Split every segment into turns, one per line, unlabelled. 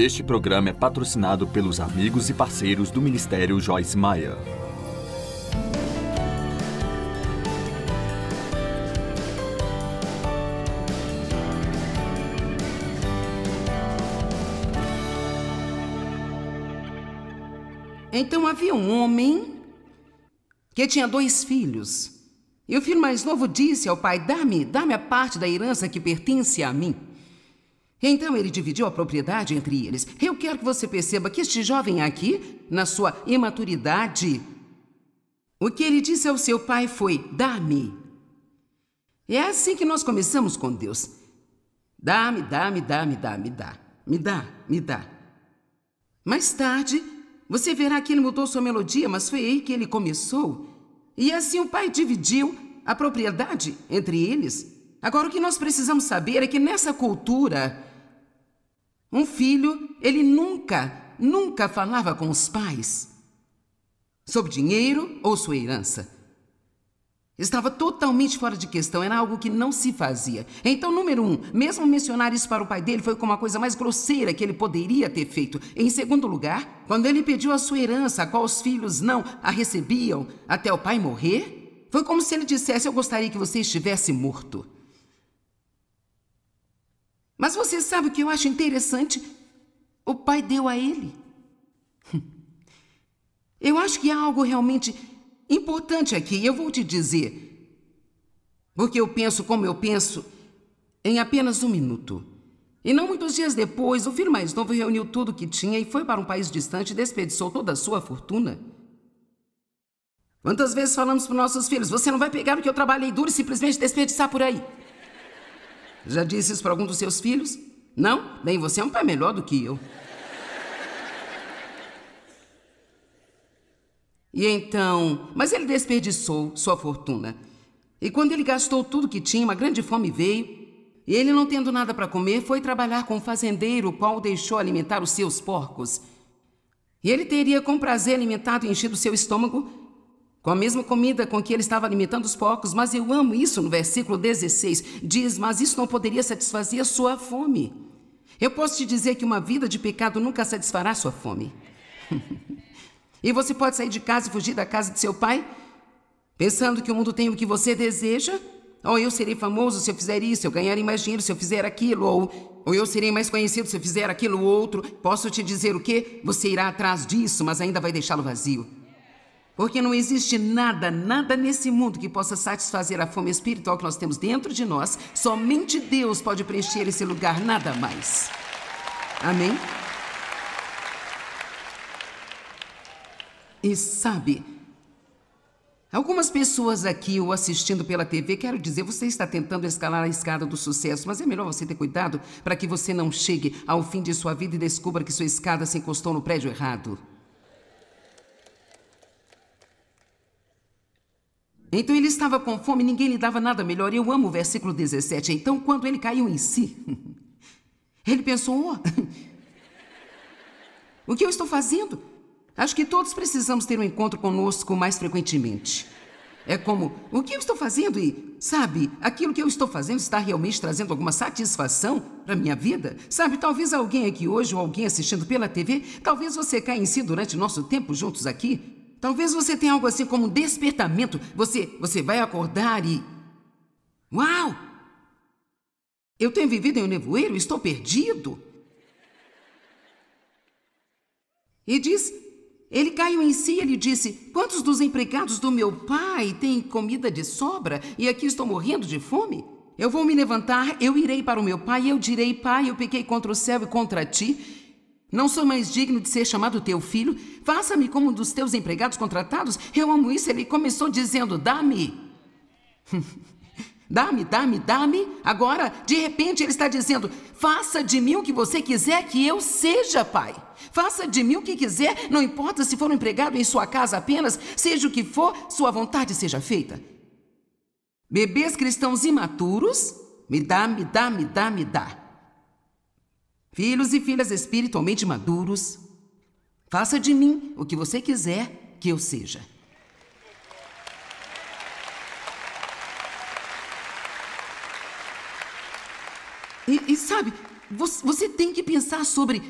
Este programa é patrocinado pelos amigos e parceiros do Ministério Joyce Maia. Então havia um homem que tinha dois filhos. E o filho mais novo disse ao pai: Dá-me, dá-me a parte da herança que pertence a mim. Então ele dividiu a propriedade entre eles. Eu quero que você perceba que este jovem aqui, na sua imaturidade, o que ele disse ao seu pai foi: dá-me. É assim que nós começamos com Deus. Dá-me, dá-me, dá-me, dá-me, dá. Me dá, me dá. Mais tarde, você verá que ele mudou sua melodia, mas foi aí que ele começou. E assim o pai dividiu a propriedade entre eles. Agora, o que nós precisamos saber é que nessa cultura um filho, ele nunca, nunca falava com os pais sobre dinheiro ou sua herança. Estava totalmente fora de questão, era algo que não se fazia. Então, número um, mesmo mencionar isso para o pai dele foi como a coisa mais grosseira que ele poderia ter feito. Em segundo lugar, quando ele pediu a sua herança, a qual os filhos não a recebiam até o pai morrer, foi como se ele dissesse: Eu gostaria que você estivesse morto. Mas você sabe o que eu acho interessante? O pai deu a ele. Eu acho que há algo realmente importante aqui, eu vou te dizer. Porque eu penso como eu penso em apenas um minuto. E não muitos dias depois, o filho mais novo reuniu tudo o que tinha e foi para um país distante e desperdiçou toda a sua fortuna. Quantas vezes falamos para nossos filhos: você não vai pegar o que eu trabalhei duro e simplesmente desperdiçar por aí? Já disse isso para algum dos seus filhos? Não? Bem, você é um pai melhor do que eu. E então, mas ele desperdiçou sua fortuna. E quando ele gastou tudo que tinha, uma grande fome veio. E ele, não tendo nada para comer, foi trabalhar com um fazendeiro, o qual deixou alimentar os seus porcos. E ele teria com prazer alimentado e enchido seu estômago com a mesma comida com que ele estava alimentando os porcos, mas eu amo isso no versículo 16. Diz: Mas isso não poderia satisfazer a sua fome. Eu posso te dizer que uma vida de pecado nunca satisfará sua fome. e você pode sair de casa e fugir da casa de seu pai, pensando que o mundo tem o que você deseja. Ou oh, eu serei famoso se eu fizer isso, eu ganharei mais dinheiro se eu fizer aquilo, ou, ou eu serei mais conhecido se eu fizer aquilo ou outro. Posso te dizer o quê? Você irá atrás disso, mas ainda vai deixá-lo vazio. Porque não existe nada, nada nesse mundo que possa satisfazer a fome espiritual que nós temos dentro de nós. Somente Deus pode preencher esse lugar, nada mais. Amém? E sabe, algumas pessoas aqui ou assistindo pela TV, quero dizer, você está tentando escalar a escada do sucesso, mas é melhor você ter cuidado para que você não chegue ao fim de sua vida e descubra que sua escada se encostou no prédio errado. Então ele estava com fome, ninguém lhe dava nada melhor. Eu amo o versículo 17. Então, quando ele caiu em si, ele pensou: oh, o que eu estou fazendo? Acho que todos precisamos ter um encontro conosco mais frequentemente. É como: o que eu estou fazendo? E, sabe, aquilo que eu estou fazendo está realmente trazendo alguma satisfação para minha vida? Sabe, talvez alguém aqui hoje ou alguém assistindo pela TV, talvez você caia em si durante nosso tempo juntos aqui Talvez você tenha algo assim como um despertamento. Você, você vai acordar e. Uau! Eu tenho vivido em um nevoeiro, estou perdido. E diz: Ele caiu em si e ele disse: Quantos dos empregados do meu pai têm comida de sobra e aqui estou morrendo de fome? Eu vou me levantar, eu irei para o meu pai, eu direi: Pai, eu pequei contra o céu e contra ti. Não sou mais digno de ser chamado teu filho. Faça-me como um dos teus empregados contratados. Eu amo isso. Ele começou dizendo: Dá-me. dá-me, dá-me, dá-me. Agora, de repente, ele está dizendo: Faça de mim o que você quiser que eu seja, pai. Faça de mim o que quiser, não importa se for um empregado em sua casa apenas, seja o que for, sua vontade seja feita. Bebês cristãos imaturos, me dá, me dá, me dá, me dá. Filhos e filhas espiritualmente maduros, faça de mim o que você quiser que eu seja. E, e sabe, você, você tem que pensar sobre.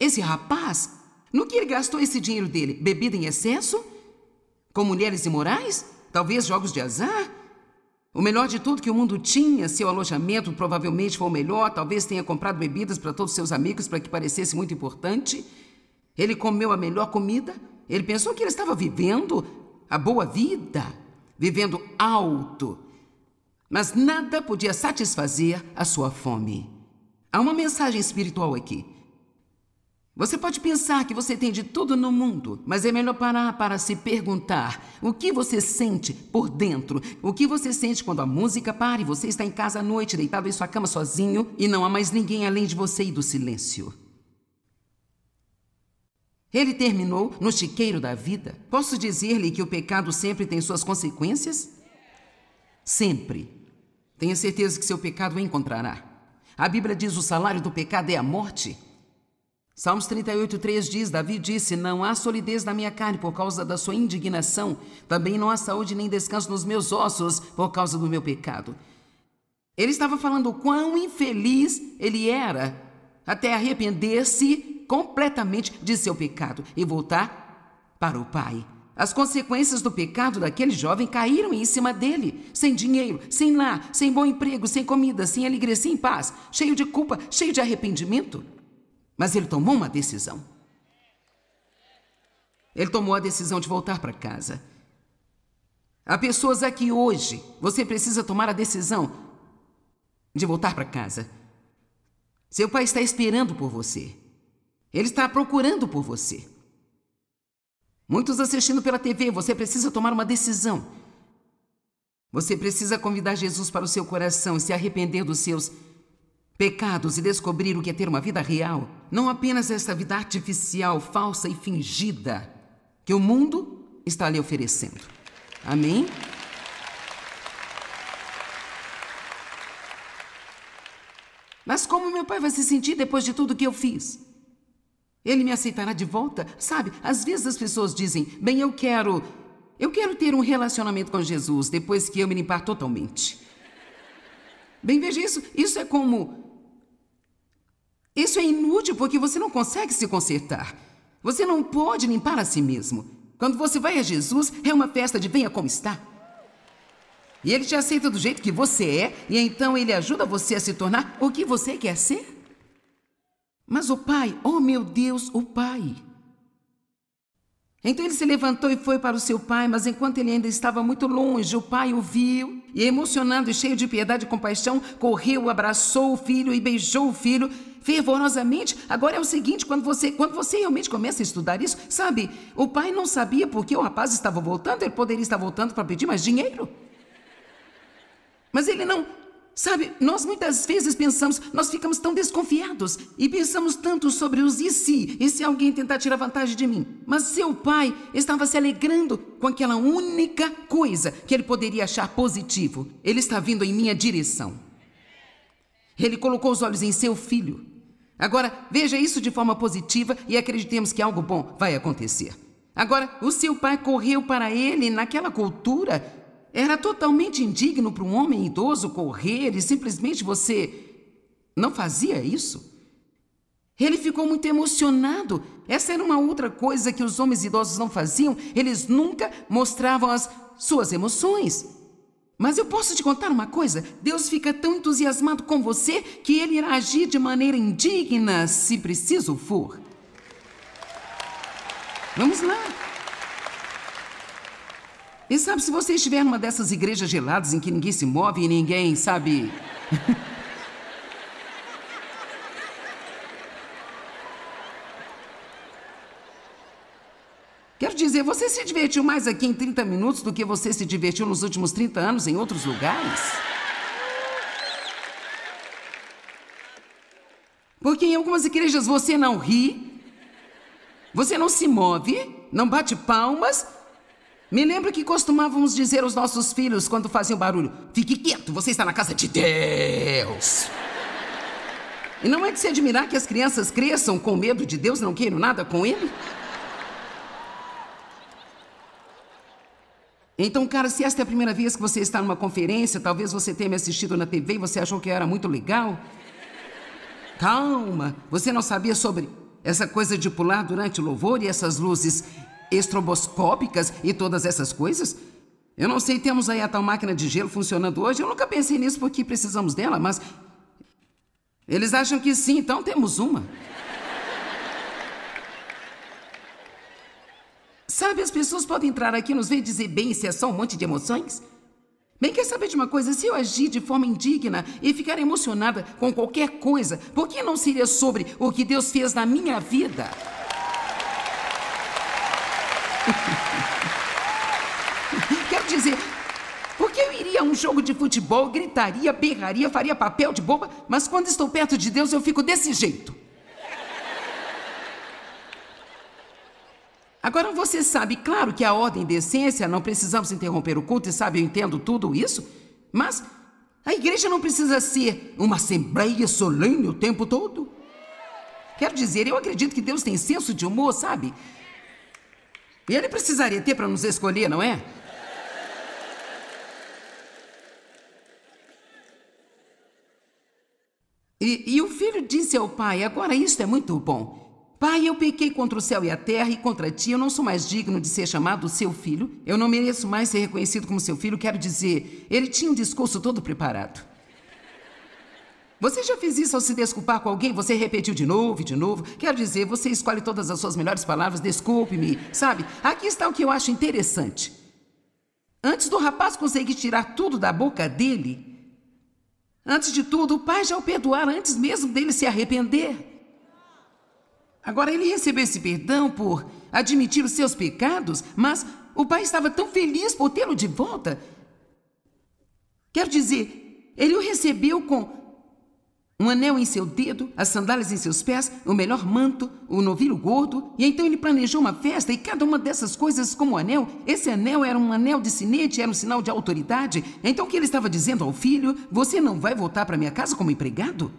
Esse rapaz, no que ele gastou esse dinheiro dele? Bebida em excesso? Com mulheres imorais? Talvez jogos de azar? O melhor de tudo que o mundo tinha, seu alojamento provavelmente foi o melhor, talvez tenha comprado bebidas para todos seus amigos para que parecesse muito importante. Ele comeu a melhor comida, ele pensou que ele estava vivendo a boa vida, vivendo alto. Mas nada podia satisfazer a sua fome. Há uma mensagem espiritual aqui. Você pode pensar que você tem de tudo no mundo, mas é melhor parar para se perguntar o que você sente por dentro, o que você sente quando a música para e você está em casa à noite, deitado em sua cama sozinho e não há mais ninguém além de você e do silêncio. Ele terminou no chiqueiro da vida. Posso dizer-lhe que o pecado sempre tem suas consequências? Sempre. Tenha certeza que seu pecado o encontrará. A Bíblia diz: o salário do pecado é a morte. Salmos 38, 3 diz: Davi disse: Não há solidez na minha carne por causa da sua indignação, também não há saúde nem descanso nos meus ossos por causa do meu pecado. Ele estava falando o quão infeliz ele era, até arrepender-se completamente de seu pecado e voltar para o Pai. As consequências do pecado daquele jovem caíram em cima dele. Sem dinheiro, sem lar, sem bom emprego, sem comida, sem alegria, sem paz, cheio de culpa, cheio de arrependimento. Mas ele tomou uma decisão. Ele tomou a decisão de voltar para casa. Há pessoas aqui hoje, você precisa tomar a decisão de voltar para casa. Seu pai está esperando por você. Ele está procurando por você. Muitos assistindo pela TV, você precisa tomar uma decisão. Você precisa convidar Jesus para o seu coração e se arrepender dos seus pecados e descobrir o que é ter uma vida real, não apenas essa vida artificial, falsa e fingida que o mundo está lhe oferecendo. Amém? Mas como meu pai vai se sentir depois de tudo que eu fiz? Ele me aceitará de volta? Sabe, às vezes as pessoas dizem: "Bem, eu quero eu quero ter um relacionamento com Jesus depois que eu me limpar totalmente". Bem, veja isso, isso é como isso é inútil porque você não consegue se consertar. Você não pode limpar a si mesmo. Quando você vai a Jesus, é uma festa de venha como está. E ele te aceita do jeito que você é, e então ele ajuda você a se tornar o que você quer ser. Mas o pai, oh meu Deus, o pai. Então ele se levantou e foi para o seu pai, mas enquanto ele ainda estava muito longe, o pai o viu e, emocionado e cheio de piedade e compaixão, correu, abraçou o filho e beijou o filho fervorosamente. Agora é o seguinte, quando você, quando você realmente começa a estudar isso, sabe, o pai não sabia porque o rapaz estava voltando, ele poderia estar voltando para pedir mais dinheiro. Mas ele não, Sabe, nós muitas vezes pensamos, nós ficamos tão desconfiados e pensamos tanto sobre os e se, e se alguém tentar tirar vantagem de mim. Mas seu pai estava se alegrando com aquela única coisa que ele poderia achar positivo. Ele está vindo em minha direção. Ele colocou os olhos em seu filho. Agora, veja isso de forma positiva e acreditemos que algo bom vai acontecer. Agora, o seu pai correu para ele naquela cultura. Era totalmente indigno para um homem idoso correr e simplesmente você não fazia isso? Ele ficou muito emocionado. Essa era uma outra coisa que os homens idosos não faziam. Eles nunca mostravam as suas emoções. Mas eu posso te contar uma coisa: Deus fica tão entusiasmado com você que ele irá agir de maneira indigna se preciso for. Vamos lá. E sabe, se você estiver numa dessas igrejas geladas em que ninguém se move e ninguém sabe. dizer, você se divertiu mais aqui em 30 minutos do que você se divertiu nos últimos 30 anos em outros lugares? Porque em algumas igrejas você não ri, você não se move, não bate palmas. Me lembro que costumávamos dizer aos nossos filhos quando faziam barulho: fique quieto, você está na casa de Deus. E não é de se admirar que as crianças cresçam com medo de Deus, não queiram nada com ele? Então, cara, se esta é a primeira vez que você está numa conferência, talvez você tenha me assistido na TV e você achou que eu era muito legal. Calma, você não sabia sobre essa coisa de pular durante o louvor e essas luzes estroboscópicas e todas essas coisas? Eu não sei, temos aí a tal máquina de gelo funcionando hoje. Eu nunca pensei nisso porque precisamos dela, mas. Eles acham que sim, então temos uma. Sabe, as pessoas podem entrar aqui nos ver dizer bem se é só um monte de emoções? Bem, quer saber de uma coisa? Se eu agir de forma indigna e ficar emocionada com qualquer coisa, por que não seria sobre o que Deus fez na minha vida? Quero dizer, por que eu iria a um jogo de futebol, gritaria, berraria, faria papel de boba, mas quando estou perto de Deus eu fico desse jeito? Agora você sabe, claro que a ordem de essência, não precisamos interromper o culto, e sabe, eu entendo tudo isso, mas a igreja não precisa ser uma assembleia solene o tempo todo. Quero dizer, eu acredito que Deus tem senso de humor, sabe? E ele precisaria ter para nos escolher, não é? E, e o filho disse ao pai: Agora isto é muito bom. Pai, eu pequei contra o céu e a terra e contra ti, eu não sou mais digno de ser chamado seu filho, eu não mereço mais ser reconhecido como seu filho, quero dizer, ele tinha um discurso todo preparado. Você já fez isso ao se desculpar com alguém? Você repetiu de novo e de novo? Quero dizer, você escolhe todas as suas melhores palavras, desculpe-me, sabe? Aqui está o que eu acho interessante. Antes do rapaz conseguir tirar tudo da boca dele, antes de tudo, o pai já o perdoara antes mesmo dele se arrepender. Agora, ele recebeu esse perdão por admitir os seus pecados, mas o pai estava tão feliz por tê-lo de volta. Quero dizer, ele o recebeu com um anel em seu dedo, as sandálias em seus pés, o melhor manto, o novilho gordo, e então ele planejou uma festa, e cada uma dessas coisas, como o anel, esse anel era um anel de sinete, era um sinal de autoridade. Então o que ele estava dizendo ao filho? Você não vai voltar para minha casa como empregado?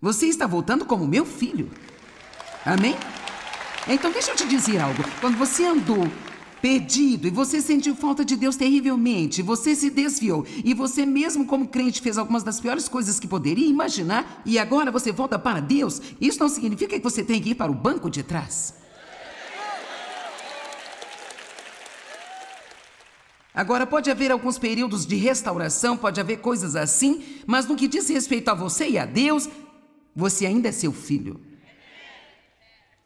Você está voltando como meu filho. Amém? Então deixa eu te dizer algo. Quando você andou perdido e você sentiu falta de Deus terrivelmente, você se desviou e você mesmo como crente fez algumas das piores coisas que poderia imaginar e agora você volta para Deus, isso não significa que você tem que ir para o banco de trás. Agora, pode haver alguns períodos de restauração, pode haver coisas assim, mas no que diz respeito a você e a Deus, você ainda é seu filho.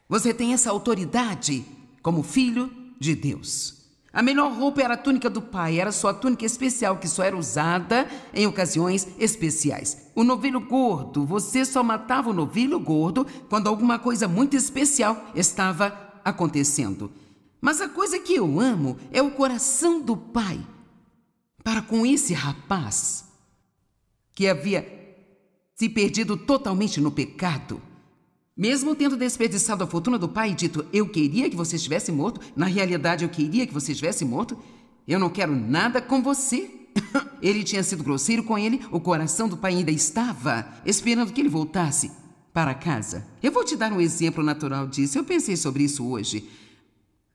Você tem essa autoridade como filho de Deus. A melhor roupa era a túnica do pai, era sua túnica especial que só era usada em ocasiões especiais. O novilho gordo, você só matava o novilho gordo quando alguma coisa muito especial estava acontecendo. Mas a coisa que eu amo é o coração do pai para com esse rapaz que havia se perdido totalmente no pecado. Mesmo tendo desperdiçado a fortuna do pai e dito eu queria que você estivesse morto, na realidade eu queria que você estivesse morto, eu não quero nada com você. Ele tinha sido grosseiro com ele, o coração do pai ainda estava esperando que ele voltasse para casa. Eu vou te dar um exemplo natural disso. Eu pensei sobre isso hoje.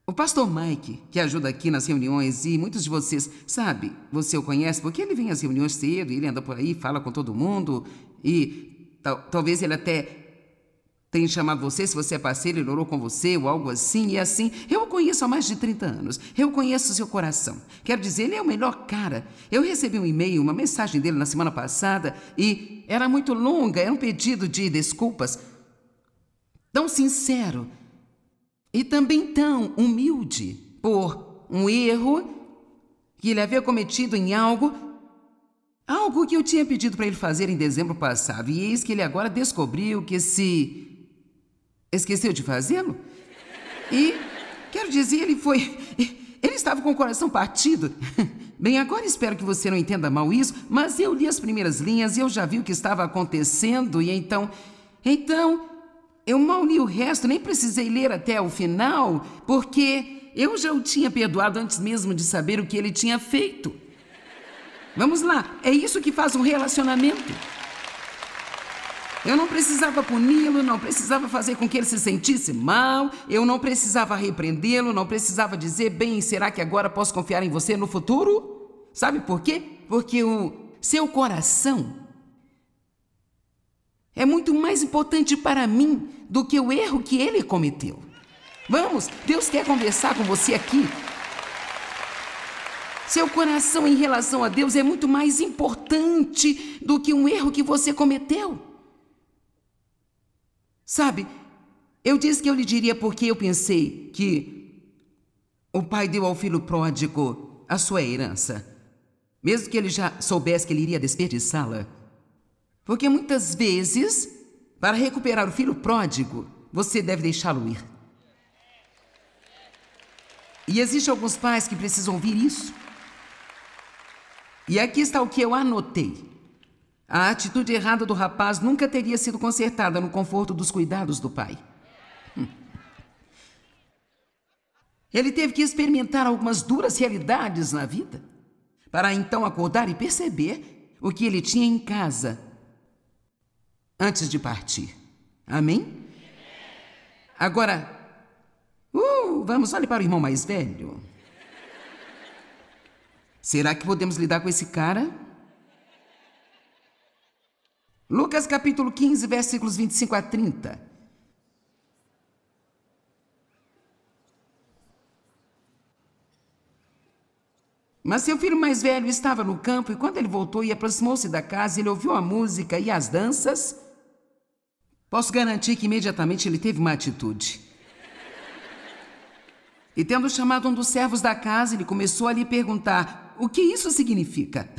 O pastor Mike, que ajuda aqui nas reuniões, e muitos de vocês, sabe, você o conhece porque ele vem às reuniões cedo, ele anda por aí, fala com todo mundo, e tal, talvez ele até tem chamado você, se você é parceiro, ele orou com você ou algo assim e assim. Eu o conheço há mais de 30 anos. Eu conheço seu coração. Quero dizer, ele é o melhor cara. Eu recebi um e-mail, uma mensagem dele na semana passada e era muito longa, era um pedido de desculpas. Tão sincero e também tão humilde por um erro que ele havia cometido em algo Algo que eu tinha pedido para ele fazer em dezembro passado, e eis que ele agora descobriu que se Esqueceu de fazê-lo? E, quero dizer, ele foi. Ele estava com o coração partido. Bem, agora espero que você não entenda mal isso, mas eu li as primeiras linhas e eu já vi o que estava acontecendo, e então. Então, eu mal li o resto, nem precisei ler até o final, porque eu já o tinha perdoado antes mesmo de saber o que ele tinha feito. Vamos lá, é isso que faz um relacionamento. Eu não precisava puni-lo, não precisava fazer com que ele se sentisse mal, eu não precisava repreendê-lo, não precisava dizer, bem, será que agora posso confiar em você no futuro? Sabe por quê? Porque o seu coração é muito mais importante para mim do que o erro que ele cometeu. Vamos, Deus quer conversar com você aqui. Seu coração em relação a Deus é muito mais importante do que um erro que você cometeu. Sabe, eu disse que eu lhe diria porque eu pensei que o pai deu ao filho pródigo a sua herança, mesmo que ele já soubesse que ele iria desperdiçá-la. Porque muitas vezes, para recuperar o filho pródigo, você deve deixá-lo ir. E existem alguns pais que precisam ouvir isso. E aqui está o que eu anotei. A atitude errada do rapaz nunca teria sido consertada no conforto dos cuidados do pai. Hum. Ele teve que experimentar algumas duras realidades na vida, para então acordar e perceber o que ele tinha em casa antes de partir. Amém? Agora, uh, vamos, olhe para o irmão mais velho. Será que podemos lidar com esse cara? Lucas capítulo 15, versículos 25 a 30. Mas seu filho mais velho estava no campo e quando ele voltou e aproximou-se da casa, ele ouviu a música e as danças. Posso garantir que imediatamente ele teve uma atitude. E tendo chamado um dos servos da casa, ele começou a lhe perguntar: o que isso significa?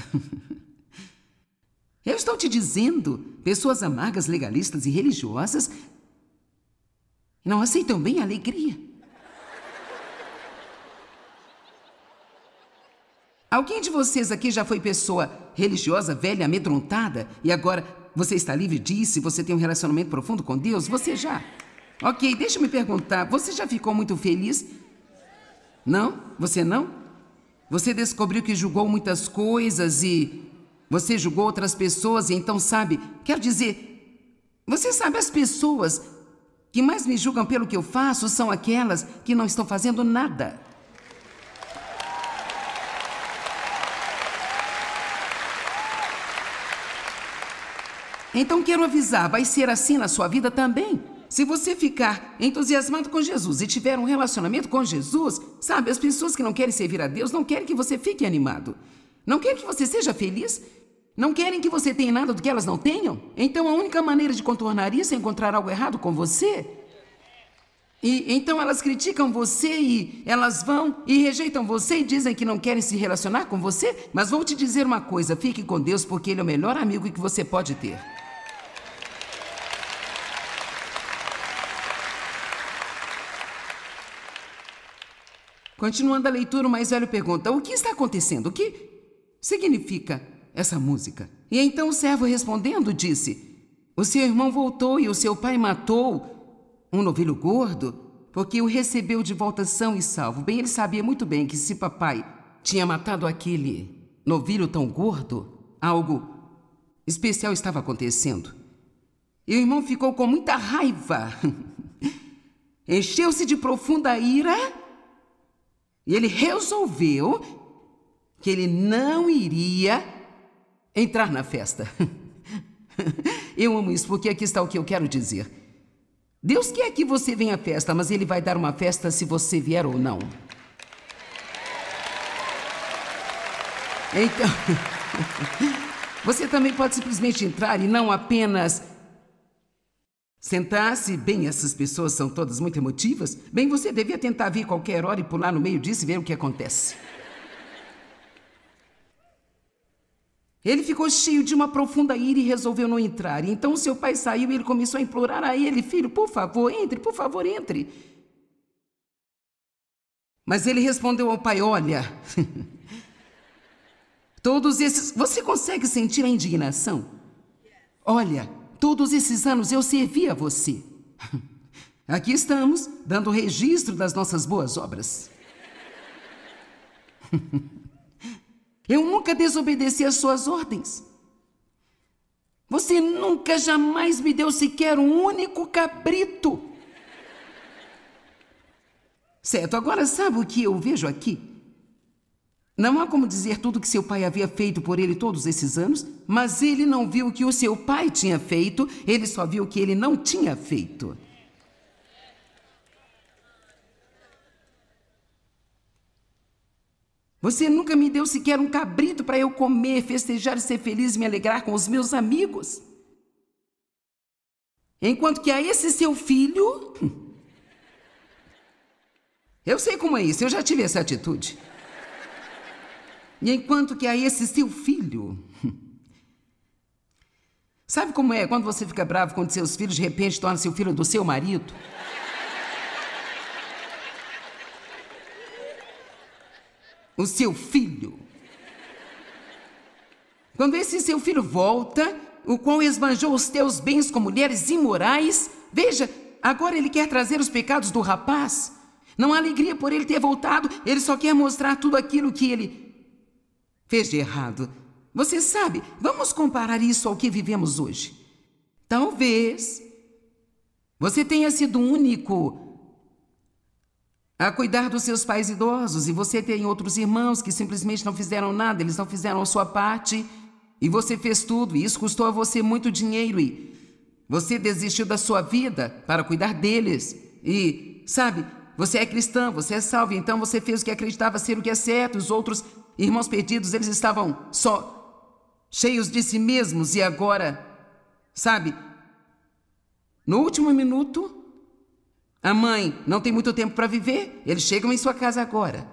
Eu estou te dizendo, pessoas amargas, legalistas e religiosas não aceitam bem a alegria. Alguém de vocês aqui já foi pessoa religiosa, velha, amedrontada e agora você está livre disso e você tem um relacionamento profundo com Deus? Você já? Ok, deixa eu me perguntar, você já ficou muito feliz? Não? Você não? Você descobriu que julgou muitas coisas e você julgou outras pessoas e então sabe, quer dizer, você sabe as pessoas que mais me julgam pelo que eu faço são aquelas que não estão fazendo nada. Então quero avisar, vai ser assim na sua vida também. Se você ficar entusiasmado com Jesus e tiver um relacionamento com Jesus, sabe, as pessoas que não querem servir a Deus não querem que você fique animado. Não querem que você seja feliz não querem que você tenha nada do que elas não tenham? Então a única maneira de contornar isso é encontrar algo errado com você. E então elas criticam você e elas vão e rejeitam você e dizem que não querem se relacionar com você. Mas vou te dizer uma coisa: fique com Deus porque Ele é o melhor amigo que você pode ter. Continuando a leitura, o mais velho pergunta: O que está acontecendo? O que significa essa música. E então o servo respondendo disse: O seu irmão voltou e o seu pai matou um novilho gordo, porque o recebeu de volta são e salvo. Bem, ele sabia muito bem que se papai tinha matado aquele novilho tão gordo, algo especial estava acontecendo. E o irmão ficou com muita raiva. Encheu-se de profunda ira e ele resolveu que ele não iria entrar na festa. eu amo isso porque aqui está o que eu quero dizer. Deus quer que você venha à festa, mas Ele vai dar uma festa se você vier ou não. Então, você também pode simplesmente entrar e não apenas sentar-se. Bem, essas pessoas são todas muito emotivas. Bem, você devia tentar vir qualquer hora e pular no meio disso e ver o que acontece. Ele ficou cheio de uma profunda ira e resolveu não entrar. Então seu pai saiu e ele começou a implorar a ele: Filho, por favor, entre, por favor, entre. Mas ele respondeu ao pai: Olha, todos esses. Você consegue sentir a indignação? Olha, todos esses anos eu servi a você. Aqui estamos, dando registro das nossas boas obras. Eu nunca desobedeci às suas ordens. Você nunca jamais me deu sequer um único cabrito. Certo, agora sabe o que eu vejo aqui? Não há como dizer tudo que seu pai havia feito por ele todos esses anos, mas ele não viu o que o seu pai tinha feito, ele só viu o que ele não tinha feito. Você nunca me deu sequer um cabrito para eu comer, festejar e ser feliz e me alegrar com os meus amigos. Enquanto que a esse seu filho. Hum, eu sei como é isso, eu já tive essa atitude. E enquanto que a esse seu filho. Hum, sabe como é quando você fica bravo quando seus filhos de repente tornam seu filho do seu marido? o seu filho. Quando esse seu filho volta, o qual esbanjou os teus bens com mulheres imorais, veja, agora ele quer trazer os pecados do rapaz. Não há alegria por ele ter voltado, ele só quer mostrar tudo aquilo que ele fez de errado. Você sabe, vamos comparar isso ao que vivemos hoje. Talvez você tenha sido o único a cuidar dos seus pais idosos e você tem outros irmãos que simplesmente não fizeram nada, eles não fizeram a sua parte e você fez tudo e isso custou a você muito dinheiro e você desistiu da sua vida para cuidar deles e, sabe, você é cristão, você é salvo, então você fez o que acreditava ser o que é certo, os outros irmãos perdidos, eles estavam só cheios de si mesmos e agora, sabe, no último minuto a mãe não tem muito tempo para viver, eles chegam em sua casa agora.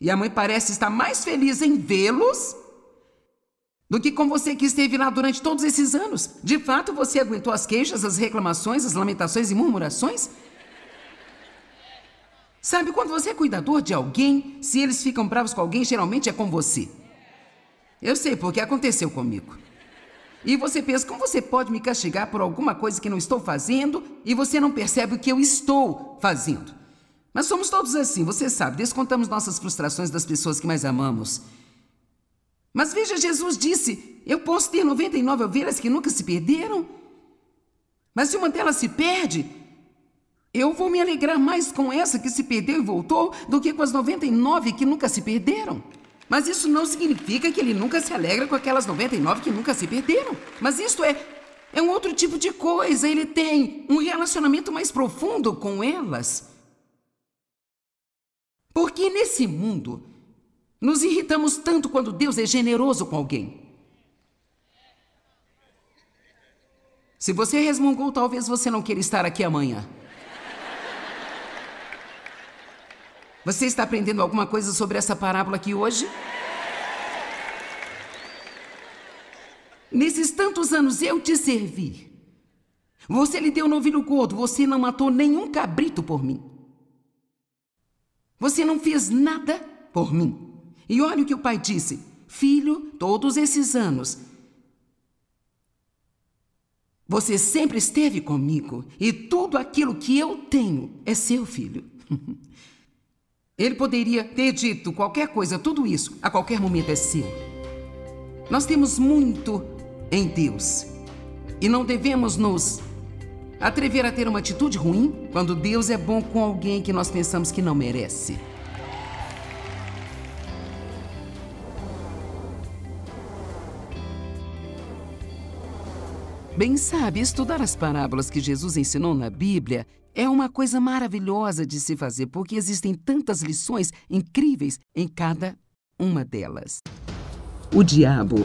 E a mãe parece estar mais feliz em vê-los do que com você que esteve lá durante todos esses anos. De fato, você aguentou as queixas, as reclamações, as lamentações e murmurações? Sabe, quando você é cuidador de alguém, se eles ficam bravos com alguém, geralmente é com você. Eu sei porque aconteceu comigo. E você pensa, como você pode me castigar por alguma coisa que não estou fazendo e você não percebe o que eu estou fazendo? Mas somos todos assim, você sabe, descontamos nossas frustrações das pessoas que mais amamos. Mas veja, Jesus disse: Eu posso ter 99 ovelhas que nunca se perderam, mas se uma delas se perde, eu vou me alegrar mais com essa que se perdeu e voltou do que com as 99 que nunca se perderam. Mas isso não significa que ele nunca se alegra com aquelas 99 que nunca se perderam. Mas isto é. É um outro tipo de coisa. Ele tem um relacionamento mais profundo com elas. Porque nesse mundo, nos irritamos tanto quando Deus é generoso com alguém. Se você resmungou, talvez você não queira estar aqui amanhã. Você está aprendendo alguma coisa sobre essa parábola aqui hoje? Nesses tantos anos eu te servi. Você lhe deu um novilho gordo, você não matou nenhum cabrito por mim. Você não fez nada por mim. E olha o que o pai disse: Filho, todos esses anos, você sempre esteve comigo e tudo aquilo que eu tenho é seu, filho. Ele poderia ter dito qualquer coisa, tudo isso, a qualquer momento é seu. Nós temos muito em Deus e não devemos nos atrever a ter uma atitude ruim quando Deus é bom com alguém que nós pensamos que não merece. Bem sabe, estudar as parábolas que Jesus ensinou na Bíblia é uma coisa maravilhosa de se fazer, porque existem tantas lições incríveis em cada uma delas. O diabo